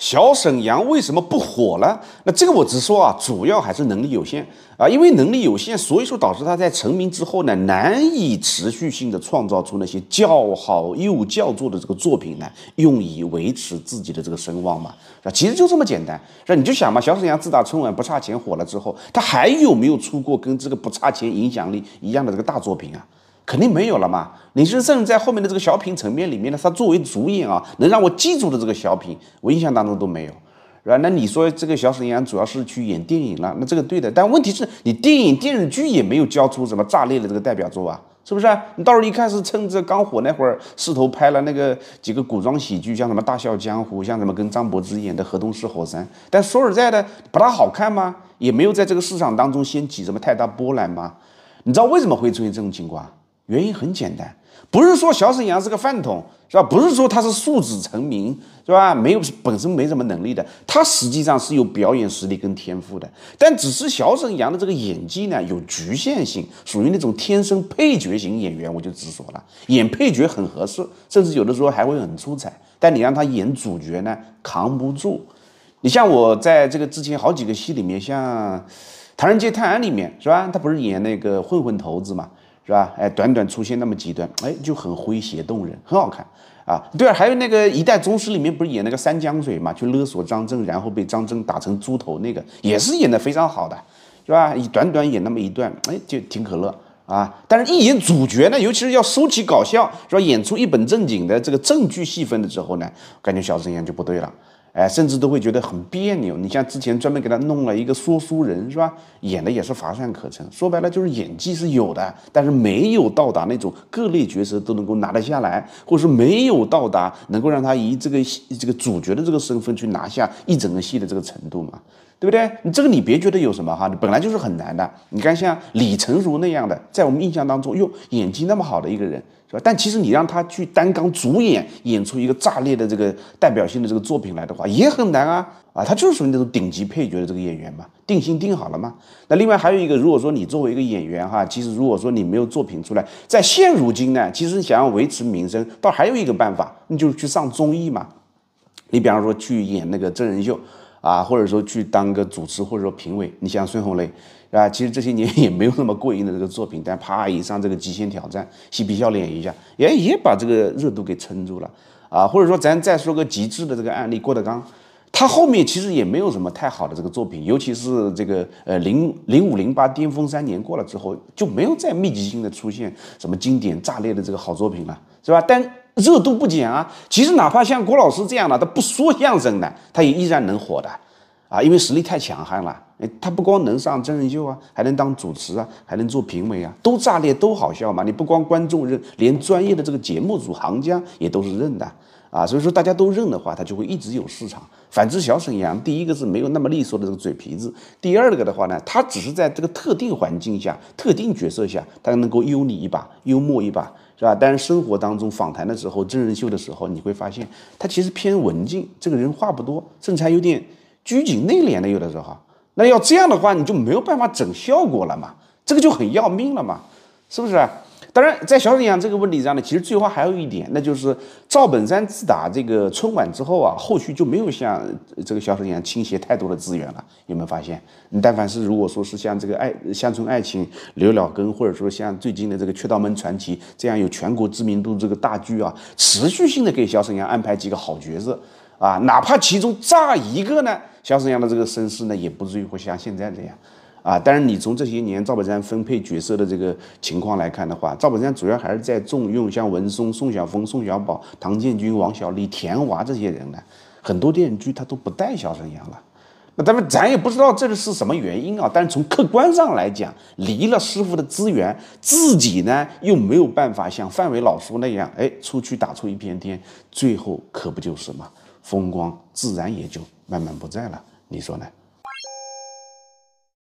小沈阳为什么不火了？那这个我直说啊，主要还是能力有限啊。因为能力有限，所以说导致他在成名之后呢，难以持续性的创造出那些叫好又叫座的这个作品呢，用以维持自己的这个声望嘛。啊，其实就这么简单。那你就想嘛，小沈阳自打春晚不差钱火了之后，他还有没有出过跟这个不差钱影响力一样的这个大作品啊？肯定没有了嘛！李宗盛在后面的这个小品层面里面呢，他作为主演啊，能让我记住的这个小品，我印象当中都没有，是吧？那你说这个小沈阳主要是去演电影了，那这个对的。但问题是，你电影电视剧也没有交出什么炸裂的这个代表作啊，是不是啊？你时候一看是趁着刚火那会儿势头拍了那个几个古装喜剧，像什么《大笑江湖》，像什么跟张柏芝演的《河东狮吼三》，但说实在的，不大好看吗？也没有在这个市场当中掀起什么太大波澜吗？你知道为什么会出现这种情况？原因很简单，不是说小沈阳是个饭桶，是吧？不是说他是素子成名，是吧？没有本身没什么能力的，他实际上是有表演实力跟天赋的。但只是小沈阳的这个演技呢，有局限性，属于那种天生配角型演员，我就直说了，演配角很合适，甚至有的时候还会很出彩。但你让他演主角呢，扛不住。你像我在这个之前好几个戏里面，像《唐人街探案》里面，是吧？他不是演那个混混头子嘛？是吧？哎，短短出现那么几段，哎，就很诙谐动人，很好看啊。对啊，还有那个《一代宗师》里面不是演那个三江水嘛，去勒索张震，然后被张震打成猪头，那个也是演的非常好的，是吧？以短短演那么一段，哎，就挺可乐啊。但是，一演主角呢，尤其是要收起搞笑，吧？演出一本正经的这个正剧戏份的时候呢，感觉小沈阳就不对了。哎，甚至都会觉得很别扭。你像之前专门给他弄了一个说书人，是吧？演的也是乏善可陈。说白了就是演技是有的，但是没有到达那种各类角色都能够拿得下来，或者说没有到达能够让他以这个这个主角的这个身份去拿下一整个戏的这个程度嘛。对不对？你这个你别觉得有什么哈，你本来就是很难的。你看像李成儒那样的，在我们印象当中，哟，演技那么好的一个人，是吧？但其实你让他去单纲主演，演出一个炸裂的这个代表性的这个作品来的话，也很难啊！啊，他就是属于那种顶级配角的这个演员嘛，定心定好了嘛。那另外还有一个，如果说你作为一个演员哈，其实如果说你没有作品出来，在现如今呢，其实想要维持名声，倒还有一个办法，那就是去上综艺嘛。你比方说去演那个真人秀。啊，或者说去当个主持或者说评委，你像孙红雷，啊，其实这些年 也没有那么过硬的这个作品，但啪一上这个极限挑战，嬉皮笑脸一下，也也把这个热度给撑住了啊。或者说咱再说个极致的这个案例，郭德纲，他后面其实也没有什么太好的这个作品，尤其是这个呃零零五零八巅峰三年过了之后，就没有再密集性的出现什么经典炸裂的这个好作品了。是吧？但热度不减啊！其实哪怕像郭老师这样的，他不说相声的，他也依然能火的，啊，因为实力太强悍了。他不光能上真人秀啊，还能当主持啊，还能做评委啊，都炸裂，都好笑嘛！你不光观众认，连专业的这个节目组行家也都是认的。啊，所以说大家都认的话，他就会一直有市场。反之，小沈阳第一个是没有那么利索的这个嘴皮子，第二个的话呢，他只是在这个特定环境下、特定角色下，他能够幽你一把、幽默一把，是吧？但是生活当中、访谈的时候、真人秀的时候，你会发现他其实偏文静，这个人话不多，甚至还有点拘谨内敛的，有的时候。那要这样的话，你就没有办法整效果了嘛，这个就很要命了嘛，是不是？当然，在小沈阳这个问题上呢，其实最后还有一点，那就是赵本山自打这个春晚之后啊，后续就没有向这个小沈阳倾斜太多的资源了。有没有发现？但凡是如果说是像这个爱乡村爱情、刘老根，或者说像最近的这个《雀刀门传奇》这样有全国知名度这个大剧啊，持续性的给小沈阳安排几个好角色啊，哪怕其中炸一个呢，小沈阳的这个身世呢，也不至于会像现在这样。啊，但是你从这些年赵本山分配角色的这个情况来看的话，赵本山主要还是在重用像文松、宋晓峰、宋小宝、唐建军、王小利、田娃这些人呢。很多电视剧他都不带小沈阳了。那咱们咱也不知道这是什么原因啊。但是从客观上来讲，离了师傅的资源，自己呢又没有办法像范伟老叔那样，哎，出去打出一片天，最后可不就是嘛，风光自然也就慢慢不在了。你说呢？